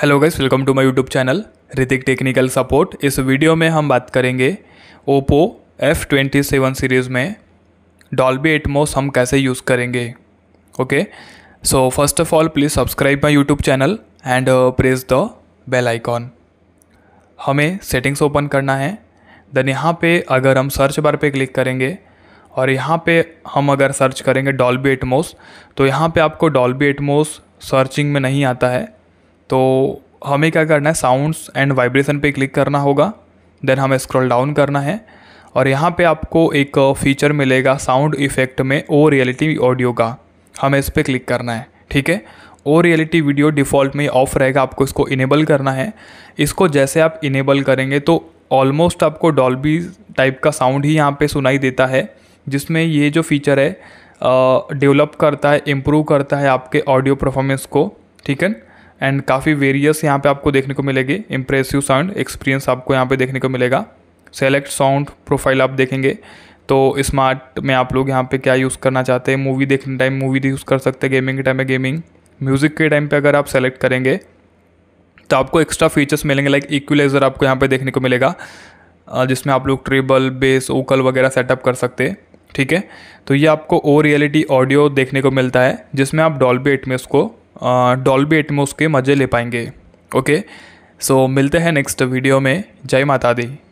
hello guys welcome to my YouTube channel Hritik technical support इस वीडियो में हम बात करेंगे Oppo F twenty seven series में डॉल्बी एटमोस हम कैसे यूज़ करेंगे okay so first of all please subscribe my YouTube channel and press the bell icon हमें सेटिंग्स ओपन करना है देन यहाँ पे अगर हम सर्च बार पे क्लिक करेंगे और यहाँ पे हम अगर सर्च करेंगे डॉल्बी एटमोस तो यहाँ पे आपको डॉल्बी एटमोस सर्चिंग में नहीं आता है तो हमें क्या करना है साउंड्स एंड वाइब्रेशन पे क्लिक करना होगा देन हमें स्क्रॉल डाउन करना है और यहाँ पे आपको एक फीचर uh, मिलेगा साउंड इफेक्ट में ओ रियलिटी ऑडियो का हमें इस पर क्लिक करना है ठीक है ओ रियलिटी वीडियो डिफ़ॉल्ट में ऑफ रहेगा आपको इसको इनेबल करना है इसको जैसे आप इनेबल करेंगे तो ऑलमोस्ट आपको डॉल्बी टाइप का साउंड ही यहाँ पे सुनाई देता है जिसमें ये जो फीचर है डेवलप uh, करता है इम्प्रूव करता है आपके ऑडियो परफॉर्मेंस को ठीक है एंड काफ़ी वेरियस यहाँ पे आपको देखने को मिलेगी इम्प्रेसिव साउंड एक्सपीरियंस आपको यहाँ पे देखने को मिलेगा सेलेक्ट साउंड प्रोफाइल आप देखेंगे तो स्मार्ट में आप लोग यहाँ पे क्या यूज़ करना चाहते हैं मूवी देखने टाइम मूवी यूज़ कर सकते हैं गेमिंग के टाइम में गेमिंग म्यूज़िक के टाइम पे अगर आप सेलेक्ट करेंगे तो आपको एक्स्ट्रा फीचर्स मिलेंगे लाइक इक्वलाइज़र आपको यहाँ पर देखने को मिलेगा जिसमें आप लोग ट्रिबल बेस ओकल वगैरह सेटअप कर सकते हैं ठीक है तो ये आपको ओ रियलिटी ऑडियो देखने को मिलता है जिसमें आप डॉल्बी एटमेस को डॉल्बी एटमोस के मज़े ले पाएंगे ओके सो मिलते हैं नेक्स्ट वीडियो में जय माता दी